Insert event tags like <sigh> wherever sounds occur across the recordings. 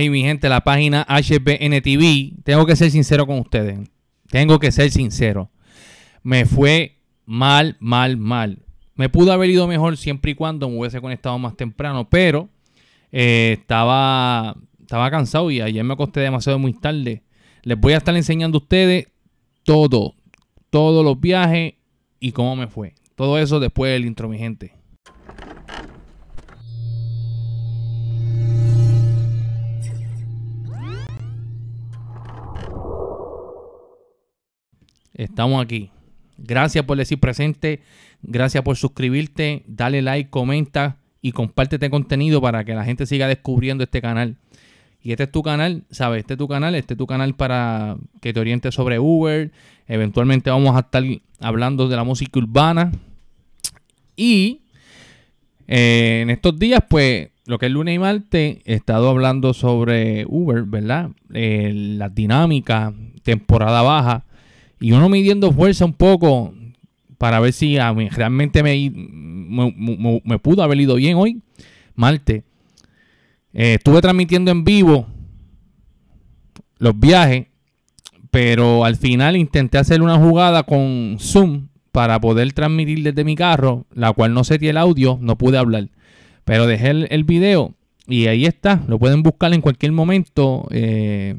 Hey, mi gente, la página HBN TV. Tengo que ser sincero con ustedes. Tengo que ser sincero. Me fue mal, mal, mal. Me pudo haber ido mejor siempre y cuando me hubiese conectado más temprano, pero eh, estaba, estaba cansado y ayer me acosté demasiado muy tarde. Les voy a estar enseñando a ustedes todo, todos los viajes y cómo me fue. Todo eso después del intro, mi gente. Estamos aquí. Gracias por decir presente. Gracias por suscribirte. Dale like, comenta y compártete contenido para que la gente siga descubriendo este canal. Y este es tu canal, ¿sabes? Este es tu canal, este es tu canal para que te oriente sobre Uber. Eventualmente vamos a estar hablando de la música urbana. Y eh, en estos días, pues, lo que es lunes y martes, he estado hablando sobre Uber, ¿verdad? Eh, las la temporada baja. Y uno midiendo fuerza un poco para ver si realmente me, pudo haber ido bien hoy, Marte. Eh, estuve transmitiendo en vivo los viajes, pero al final intenté hacer una jugada con Zoom para poder transmitir desde mi carro, la cual no sería el audio, no pude hablar. Pero dejé el, video y ahí está, lo pueden buscar en cualquier momento. Eh,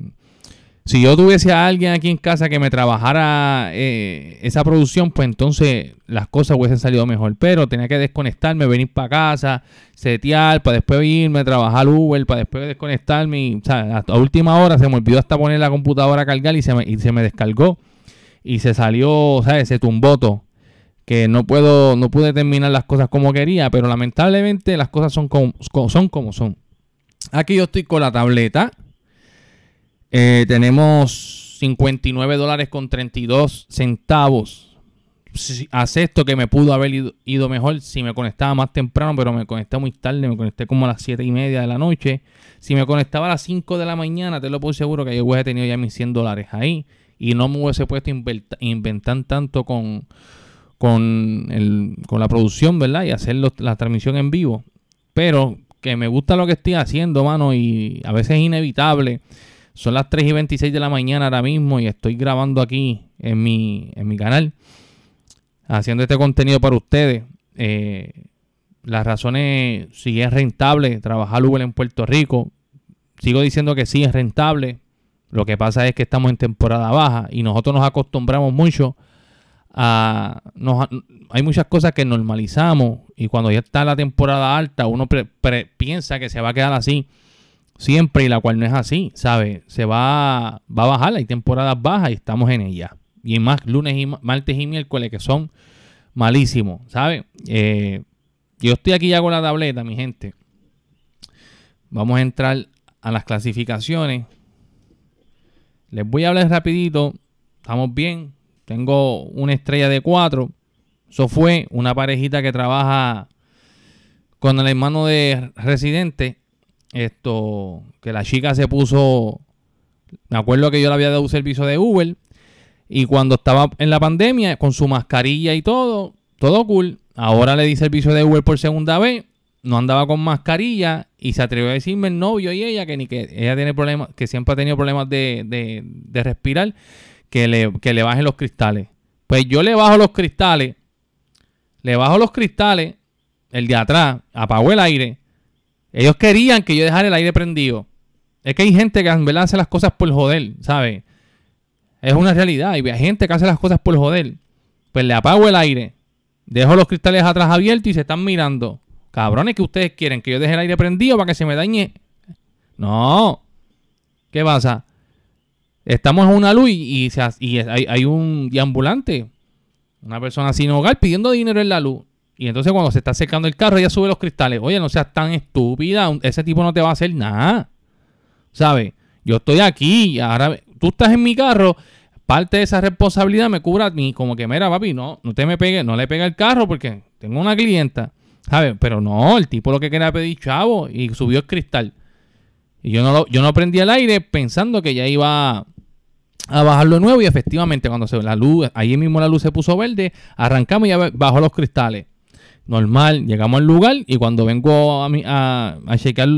si yo tuviese a alguien aquí en casa que me trabajara eh, esa producción, pues entonces las cosas hubiesen salido mejor. Pero tenía que desconectarme, venir para casa, setear, para después irme, a trabajar Uber, para después desconectarme. o sea, hasta última hora se me olvidó hasta poner la computadora a cargar y se me, descargó. Y se salió, ¿sabes? Se tumbó todo que no puedo, no pude terminar las cosas como quería, pero lamentablemente las cosas son son como son. Aquí yo estoy con la tableta, eh, tenemos 59 dólares con 32 centavos. Acepto que me pudo haber ido, mejor si me conectaba más temprano, pero me conecté muy tarde, me conecté como a las 7 y media de la noche. Si me conectaba a las 5 de la mañana, te lo puedo seguro que yo hubiese tenido ya mis 100 dólares ahí y no me hubiese puesto a tanto con, con, la producción, ¿verdad? Y hacer la transmisión en vivo. Pero que me gusta lo que estoy haciendo, mano, y a veces es inevitable son las 3 y 26 de la mañana ahora mismo y estoy grabando aquí en mi, en mi canal, haciendo este contenido para ustedes. Eh, las razones, si es rentable trabajar Uber en Puerto Rico, sigo diciendo que sí es rentable. Lo que pasa es que estamos en temporada baja y nosotros nos acostumbramos mucho a... Nos, hay muchas cosas que normalizamos y cuando ya está la temporada alta uno piensa que se va a quedar así siempre y la cual no es así, ¿sabes? Se va, va a bajar, hay temporadas bajas y estamos en ella. Y más lunes y martes y miércoles que son malísimos, ¿sabes? Eh, yo estoy aquí ya con la tableta, mi gente. Vamos a entrar a las clasificaciones. Les voy a hablar rapidito. Estamos bien. Tengo una estrella de cuatro. Eso fue una parejita que trabaja con el hermano de Residente esto, que la chica se puso, me acuerdo que yo le había dado un servicio de Uber y cuando estaba en la pandemia con su mascarilla y todo, todo cool, ahora le di servicio de Uber por segunda vez, no andaba con mascarilla y se atrevió a decirme el novio y ella que ni que ella tiene problemas, que siempre ha tenido problemas de, respirar, que le, que le bajen los cristales. Pues yo le bajo los cristales, le bajo los cristales, el de atrás, apagó el aire, ellos querían que yo dejara el aire prendido. Es que hay gente que en verdad hace las cosas por joder, ¿sabes? Es una realidad. Y hay gente que hace las cosas por joder. Pues le apago el aire. Dejo los cristales atrás abiertos y se están mirando. Cabrones, que ustedes quieren? ¿Que yo deje el aire prendido para que se me dañe? No. ¿Qué pasa? Estamos en una luz y, hay, hay, un ambulante Una persona sin hogar pidiendo dinero en la luz. Y entonces cuando se está secando el carro, ella sube los cristales. Oye, no seas tan estúpida. Ese tipo no te va a hacer nada. ¿Sabes? Yo estoy aquí. Ahora tú estás en mi carro. Parte de esa responsabilidad me cubra a mí. Como que, mira, papi, no, no te me pegue, no le pega el carro porque tengo una clienta. ¿Sabes? Pero no, el tipo lo que quería pedir, chavo, y subió el cristal. Y yo no, yo no prendí el aire pensando que ya iba a bajarlo de nuevo. Y efectivamente, cuando se ve la luz, ahí mismo la luz se puso verde, arrancamos y ya bajó los cristales normal, llegamos al lugar y cuando vengo a, a, checar,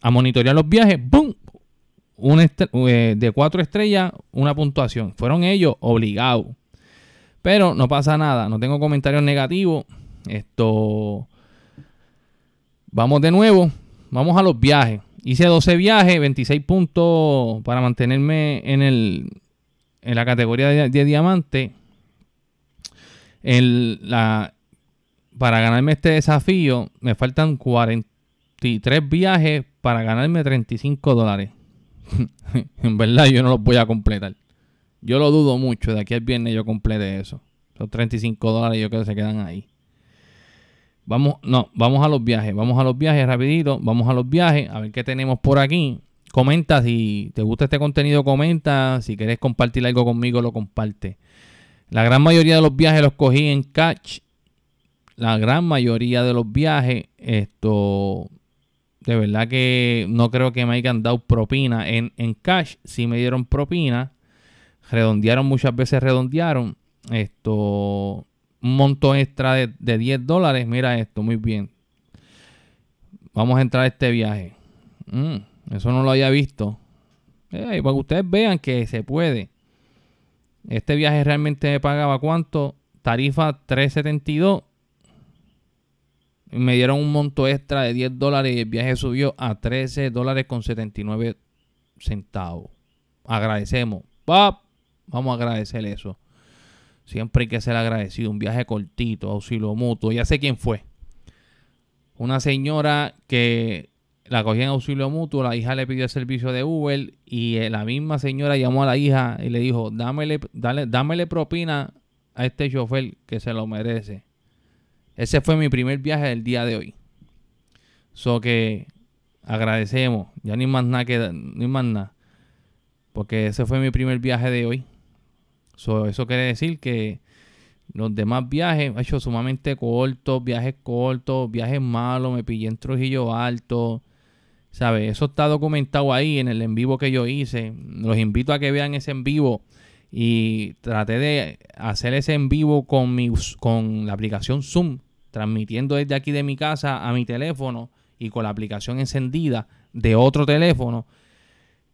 a monitorear los viajes, ¡boom! Eh, de cuatro estrellas, una puntuación. Fueron ellos obligados. Pero no pasa nada, no tengo comentarios negativos. Esto. Vamos de nuevo, vamos a los viajes. Hice 12 viajes, 26 puntos para mantenerme en, en la categoría de, diamante. El, la, para ganarme este desafío me faltan 43 viajes para ganarme 35 dólares. <laughs> en verdad yo no los voy a completar. Yo lo dudo mucho. De aquí al viernes yo complete eso. Los 35 dólares yo creo que se quedan ahí. Vamos, no, vamos a los viajes. Vamos a los viajes rapidito. Vamos a los viajes. A ver qué tenemos por aquí. Comenta si te gusta este contenido, comenta. Si quieres compartir algo conmigo, lo comparte. La gran mayoría de los viajes los cogí en Catch la gran mayoría de los viajes, esto, de verdad que no creo que me hayan dado propina. En, cash Si me dieron propina, redondearon muchas veces, redondearon, esto, un monto extra de, 10 dólares, mira esto, muy bien. Vamos a entrar a este viaje. Mm, eso no lo había visto. para que ustedes vean que se puede. Este viaje realmente me pagaba cuánto? Tarifa 372 me dieron un monto extra de 10 dólares y el viaje subió a 13 dólares con 79 centavos. Agradecemos. Vamos a agradecer eso. Siempre hay que ser agradecido. Un viaje cortito, auxilio mutuo. Ya sé quién fue. Una señora que la cogía en auxilio mutuo, la hija le pidió el servicio de Uber y eh, la misma señora llamó a la hija y le dijo, dámele, dale, dámele propina a este chofer que se lo merece. Ese fue mi primer viaje del día de hoy. So que agradecemos. Ya ni más nada ni más nada. Porque ese fue mi primer viaje de hoy. eso quiere decir que los demás viajes, he hecho sumamente cortos, viajes cortos, viajes malos, me pillé en Trujillo Alto. ¿Sabes? Eso está documentado ahí en el en vivo que yo hice. Los invito a que vean ese en vivo y traté de hacer ese en vivo con, mi, con la aplicación Zoom, transmitiendo desde aquí de mi casa a mi teléfono y con la aplicación encendida de otro teléfono,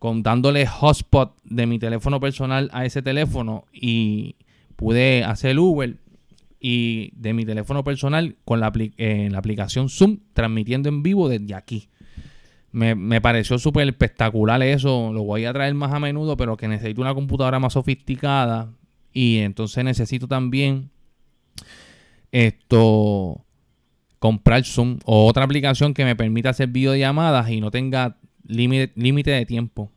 contándole hotspot de mi teléfono personal a ese teléfono y pude hacer Uber y de mi teléfono personal con la, la aplicación Zoom transmitiendo en vivo desde aquí. Me, pareció súper espectacular eso. Lo voy a traer más a menudo, pero que necesito una computadora más sofisticada. Y entonces necesito también esto comprar Zoom o otra aplicación que me permita hacer videollamadas y no tenga límite de tiempo.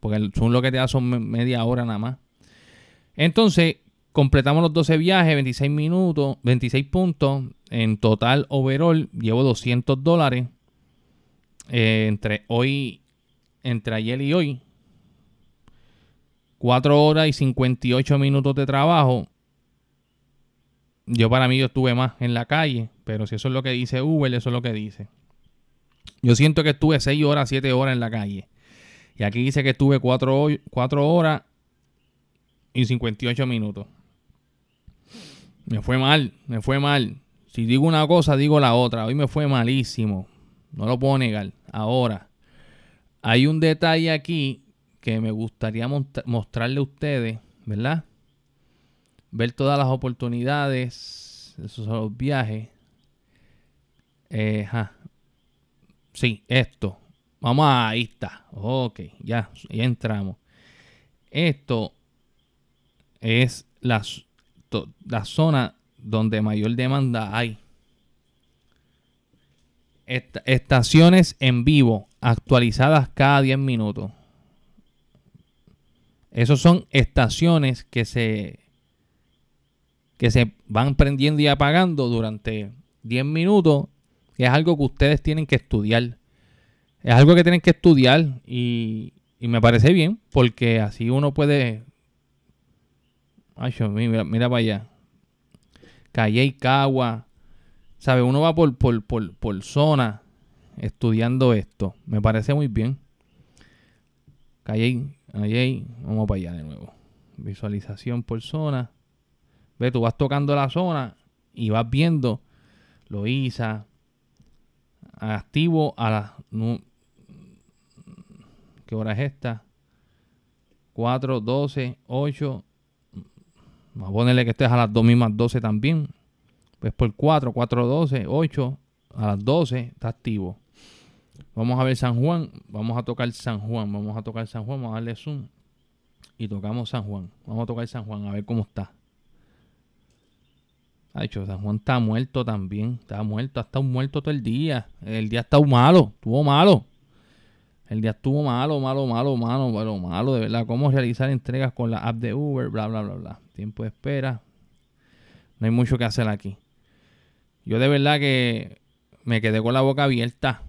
Porque el Zoom lo que te da son media hora nada más. Entonces, completamos los 12 viajes, 26 minutos, 26 puntos. En total, overall, llevo 200 dólares. Eh, entre hoy, entre ayer y hoy, 4 horas y 58 minutos de trabajo. Yo para mí yo estuve más en la calle, pero si eso es lo que dice Uber, eso es lo que dice. Yo siento que estuve 6 horas, 7 horas en la calle. Y aquí dice que estuve 4, 4 horas y 58 minutos. Me fue mal, me fue mal. Si digo una cosa, digo la otra. Hoy me fue malísimo no lo puedo negar. Ahora, hay un detalle aquí que me gustaría mostrarle a ustedes, ¿verdad? Ver todas las oportunidades, esos son los viajes. Eh, sí, esto. Vamos a, ahí está. Ok, ya, entramos. Esto es la zona donde mayor demanda hay estaciones en vivo actualizadas cada 10 minutos. Esos son estaciones que se, que se van prendiendo y apagando durante 10 minutos, es algo que ustedes tienen que estudiar. Es algo que tienen que estudiar y, me parece bien, porque así uno puede... Ay, mira, mira para allá. Calle y ¿Sabe? Uno va por, por, zona estudiando esto. Me parece muy bien. Calle, ahí, vamos para allá de nuevo. Visualización por zona. Ve, tú vas tocando la zona y vas viendo lo ISA activo a las ¿Qué hora es esta? 4, 12, 8. Vamos a ponerle que estés a las 2 mismas 12 también pues por 4, 4, 12, 8, a las 12 está activo. Vamos a ver San Juan, vamos a tocar San Juan, vamos a tocar San Juan, vamos a darle zoom y tocamos San Juan. Vamos a tocar San Juan a ver cómo está. Ha dicho, San Juan está muerto también, está muerto, ha estado muerto todo el día. El día ha estado malo, estuvo malo. El día estuvo malo, malo, malo, malo, malo, malo, de verdad. ¿Cómo realizar entregas con la app de Uber? Bla, bla, bla, bla. Tiempo de espera. No hay mucho que hacer aquí. Yo de verdad que me quedé con la boca abierta.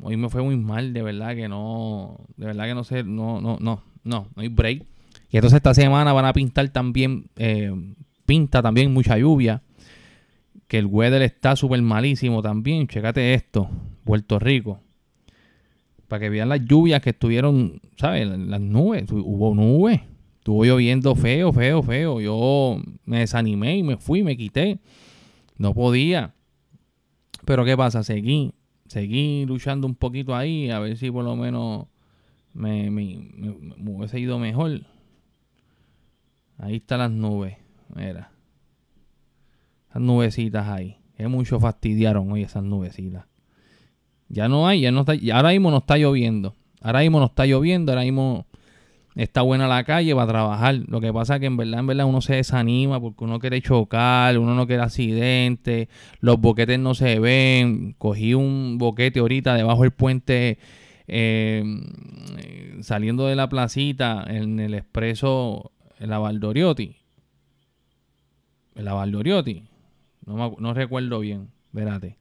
Hoy me fue muy mal, de verdad que no, de verdad que no sé, no, no, no, no, no hay break. Y entonces esta semana van a pintar también, eh, pinta también mucha lluvia. Que el weather está súper malísimo también. Checate esto, Puerto Rico. Para que vean las lluvias que estuvieron, ¿sabes? Las nubes, hubo nubes. Estuvo lloviendo feo, feo, feo. Yo me desanimé y me fui, me quité. No podía. Pero ¿qué pasa? Seguí, seguí luchando un poquito ahí, a ver si por lo menos me, me, hubiese ido mejor. Ahí están las nubes, mira. Esas nubecitas ahí. Es mucho fastidiaron hoy esas nubecitas. Ya no hay, ya no está, ahora mismo no está lloviendo. Ahora mismo no está lloviendo, ahora mismo está buena la calle para trabajar. Lo que pasa es que en verdad, en verdad uno se desanima porque uno quiere chocar, uno no quiere accidente. los boquetes no se ven. Cogí un boquete ahorita debajo del puente eh, saliendo de la placita en el expreso en la Valdoriotti. En la Valdoriotti. No, no recuerdo bien, verate.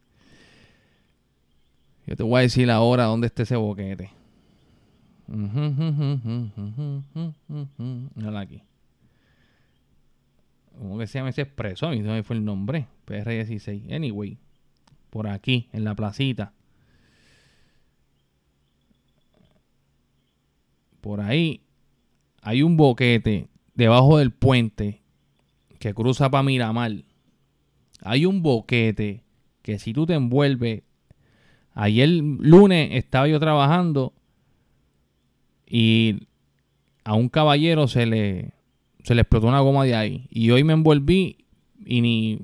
Yo te voy a decir ahora dónde está ese boquete. Mírala aquí. ¿Cómo que se llama ese expreso? A mí fue el nombre. PR16. Anyway. Por aquí, en la placita. Por ahí hay un boquete debajo del puente que cruza para Miramar. Hay un boquete que si tú te envuelves. Ayer lunes estaba yo trabajando y a un caballero se le, se explotó una goma de ahí. Y hoy me envolví y ni.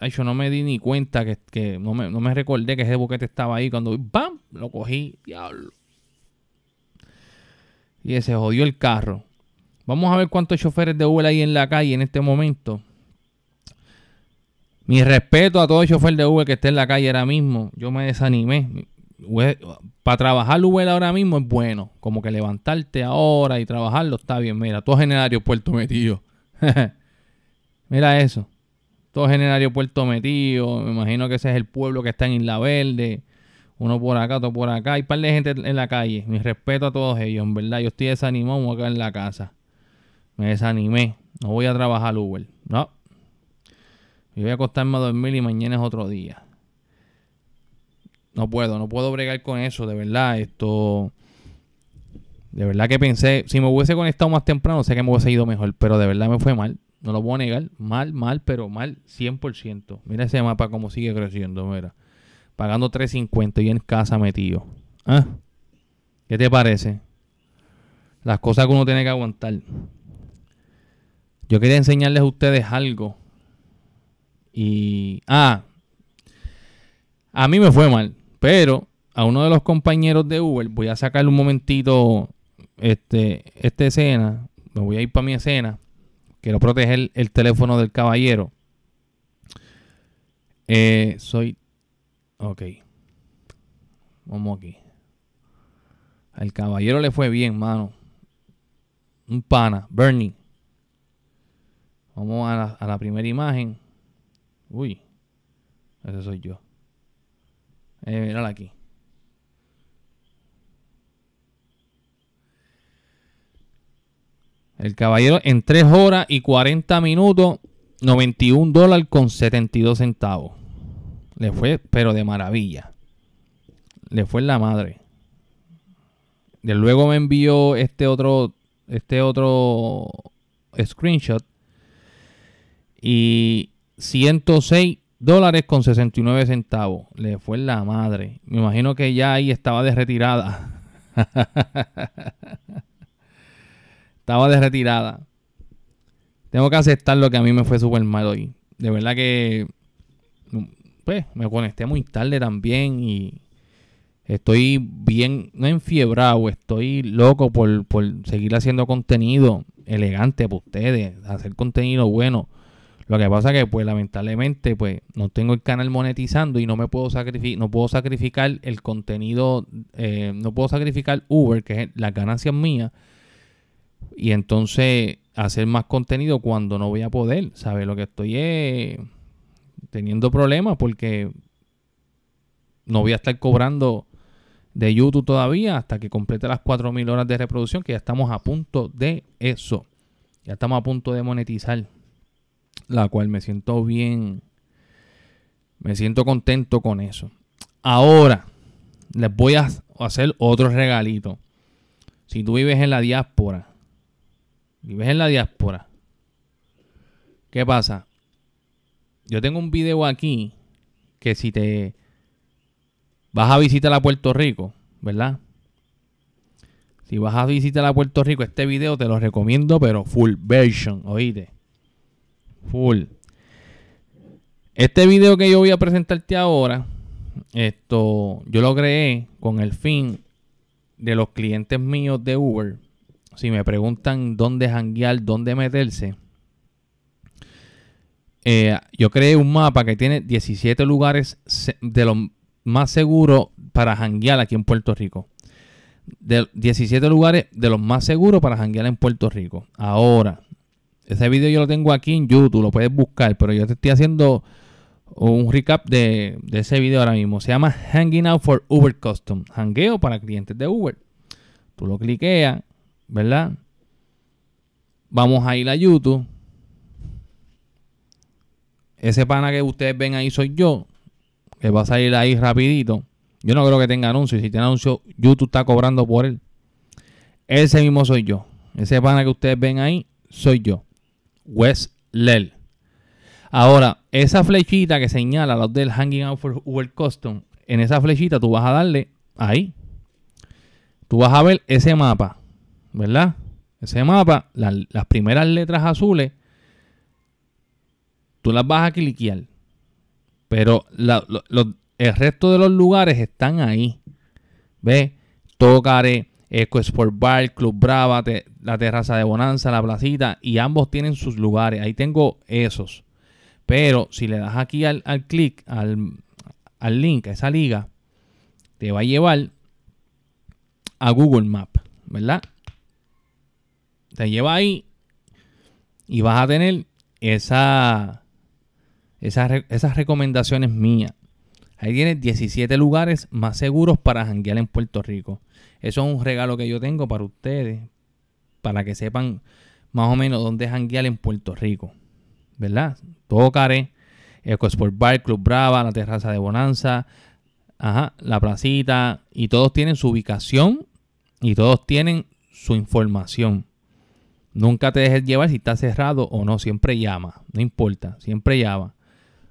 Ay, yo no me di ni cuenta que, que no, me, recordé que ese buquete estaba ahí. Cuando ¡bam! lo cogí, diablo. Y se jodió el carro. Vamos a ver cuántos choferes de Uber hay en la calle en este momento. Mi respeto a todo el chofer de Uber que esté en la calle ahora mismo. Yo me desanimé para trabajar Uber ahora mismo es bueno. Como que levantarte ahora y trabajarlo está bien. Mira, todo en Puerto metido. <laughs> Mira eso. Todo en el metido. Me imagino que ese es el pueblo que está en Isla Verde. Uno por acá, otro por acá. Hay un par de gente en la calle. Mi respeto a todos ellos, en verdad. Yo estoy desanimado acá en la casa. Me desanimé. No voy a trabajar Uber. No. Me voy a acostarme a dormir y mañana es otro día no puedo, no puedo bregar con eso, de verdad, esto... De verdad que pensé, si me hubiese conectado más temprano, sé que me hubiese ido mejor, pero de verdad me fue mal. No lo puedo negar, mal, mal, pero mal 100%. Mira ese mapa como sigue creciendo, mira. Pagando 3.50 y en casa metido. ¿Ah? ¿Qué te parece? Las cosas que uno tiene que aguantar. Yo quería enseñarles a ustedes algo. Y... Ah. A mí me fue mal. Pero a uno de los compañeros de Uber, voy a sacar un momentito este, esta escena. Me voy a ir para mi escena. Quiero proteger el teléfono del caballero. Eh, soy. Ok. Vamos aquí. Al caballero le fue bien, mano. Un pana, Bernie. Vamos a la, a la primera imagen. Uy, ese soy yo. Eh, mírala aquí. El caballero en 3 horas y 40 minutos, 91 dólares con 72 centavos. Le fue, pero de maravilla. Le fue la madre. De luego me envió este otro, este otro screenshot. Y 106 dólares con 69 centavos. Le fue la madre. Me imagino que ya ahí estaba de retirada. <laughs> estaba de retirada. Tengo que aceptar lo que a mí me fue súper mal hoy. De verdad que pues me conecté muy tarde también y estoy bien, no enfiebrado, estoy loco por, por seguir haciendo contenido elegante para ustedes, hacer contenido bueno. Lo que pasa que, pues, lamentablemente, pues, no tengo el canal monetizando y no me puedo sacrificar, no puedo sacrificar el contenido, eh, no puedo sacrificar Uber, que es las ganancias mías, y entonces hacer más contenido cuando no voy a poder, ¿sabes? Lo que estoy teniendo problemas porque no voy a estar cobrando de YouTube todavía hasta que complete las 4.000 horas de reproducción, que ya estamos a punto de eso. Ya estamos a punto de monetizar la cual me siento bien, me siento contento con eso. Ahora, les voy a hacer otro regalito. Si tú vives en la diáspora, vives en la diáspora, ¿qué pasa? Yo tengo un video aquí que si te vas a visitar a Puerto Rico, ¿verdad? Si vas a visitar a Puerto Rico, este video te lo recomiendo, pero full version, oíste. Full. Este video que yo voy a presentarte ahora, esto yo lo creé con el fin de los clientes míos de Uber. Si me preguntan dónde janguear, dónde meterse, eh, yo creé un mapa que tiene 17 lugares de los más seguros para janguear aquí en Puerto Rico. De 17 lugares de los más seguros para janguear en Puerto Rico. Ahora, ese video yo lo tengo aquí en YouTube, lo puedes buscar, pero yo te estoy haciendo un recap de, ese video ahora mismo. Se llama Hanging Out for Uber Custom. Hangueo para clientes de Uber. Tú lo cliqueas, ¿verdad? Vamos a ir a YouTube. Ese pana que ustedes ven ahí soy yo. Que va a salir ahí rapidito. Yo no creo que tenga anuncios. Si tiene anuncio, YouTube está cobrando por él. Ese mismo soy yo. Ese pana que ustedes ven ahí, soy yo. West Lel. Ahora, esa flechita que señala los del Hanging Out for World Custom, en esa flechita tú vas a darle ahí. Tú vas a ver ese mapa, ¿verdad? Ese mapa, las primeras letras azules, tú las vas a cliquear. Pero el resto de los lugares están ahí. ¿Ves? Tocaré Eco eh, Sport pues, Bar, Club Brava, la terraza de Bonanza, la placita, y ambos tienen sus lugares. Ahí tengo esos. Pero si le das aquí al, clic, al, link, a esa liga, te va a llevar a Google Map, ¿verdad? Te lleva ahí y vas a tener esas recomendaciones mías. Ahí tienes 17 lugares más seguros para janguear en Puerto Rico. Eso es un regalo que yo tengo para ustedes, para que sepan más o menos dónde janguear en Puerto Rico. ¿Verdad? Tocaré, Sport Bar, Club Brava, la terraza de Bonanza, ajá, la placita, y todos tienen su ubicación y todos tienen su información. Nunca te dejes llevar si está cerrado o no, siempre llama, no importa, siempre llama.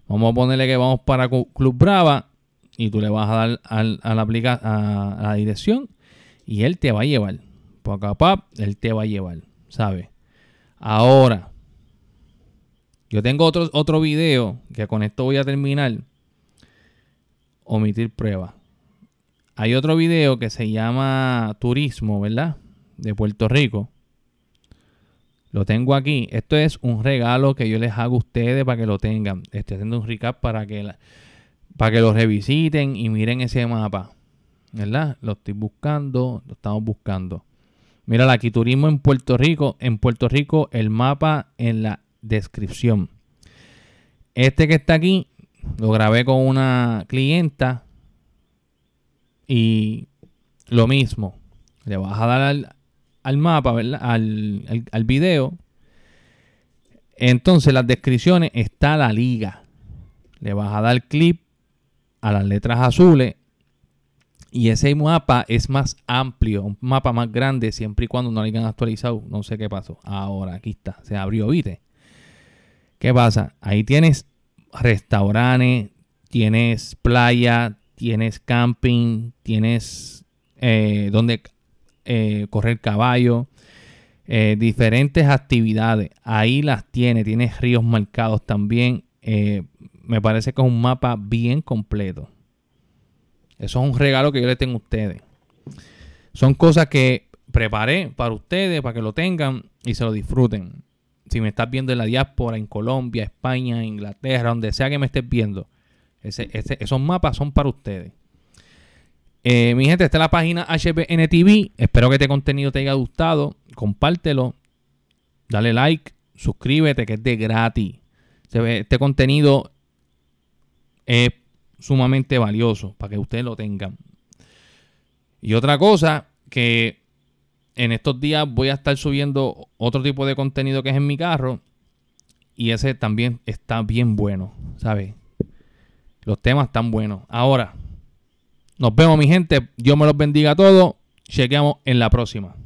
Vamos a ponerle que vamos para Club Brava y tú le vas a dar al, a, la dirección y Él te va a llevar. Por acá, Él te va a llevar. ¿Sabes? Ahora, yo tengo otro, otro video que con esto voy a terminar. Omitir prueba. Hay otro video que se llama Turismo, ¿verdad? De Puerto Rico. Lo tengo aquí. Esto es un regalo que yo les hago a ustedes para que lo tengan. Estoy haciendo un recap para que, para que lo revisiten y miren ese mapa. ¿verdad? Lo estoy buscando, lo estamos buscando. Mira, aquí turismo en Puerto Rico. En Puerto Rico, el mapa en la descripción. Este que está aquí, lo grabé con una clienta. Y lo mismo. Le vas a dar al, mapa, ¿verdad? Al, al, al video. Entonces, las descripciones está la liga. Le vas a dar clip a las letras azules y ese mapa es más amplio, un mapa más grande, siempre y cuando no hayan actualizado. No sé qué pasó. Ahora, aquí está. Se abrió, ¿viste? ¿Qué pasa? Ahí tienes restaurantes, tienes playa, tienes camping, tienes eh, donde eh, correr caballo, eh, diferentes actividades. Ahí las tiene, tienes ríos marcados también. me parece que es un mapa bien completo. Eso es un regalo que yo le tengo a ustedes. Son cosas que preparé para ustedes, para que lo tengan y se lo disfruten. Si me estás viendo en la diáspora, en Colombia, España, Inglaterra, donde sea que me estés viendo, esos mapas son para ustedes. Eh, mi gente, esta es la página HBN TV. Espero que este contenido te haya gustado. Compártelo. Dale like. Suscríbete, que es de gratis. Este contenido es sumamente valioso para que ustedes lo tengan. Y otra cosa que en estos días voy a estar subiendo otro tipo de contenido que es en mi carro. Y ese también está bien bueno, ¿sabes? Los temas están buenos. Ahora, nos vemos mi gente. Dios me los bendiga a todos. Chequeamos en la próxima.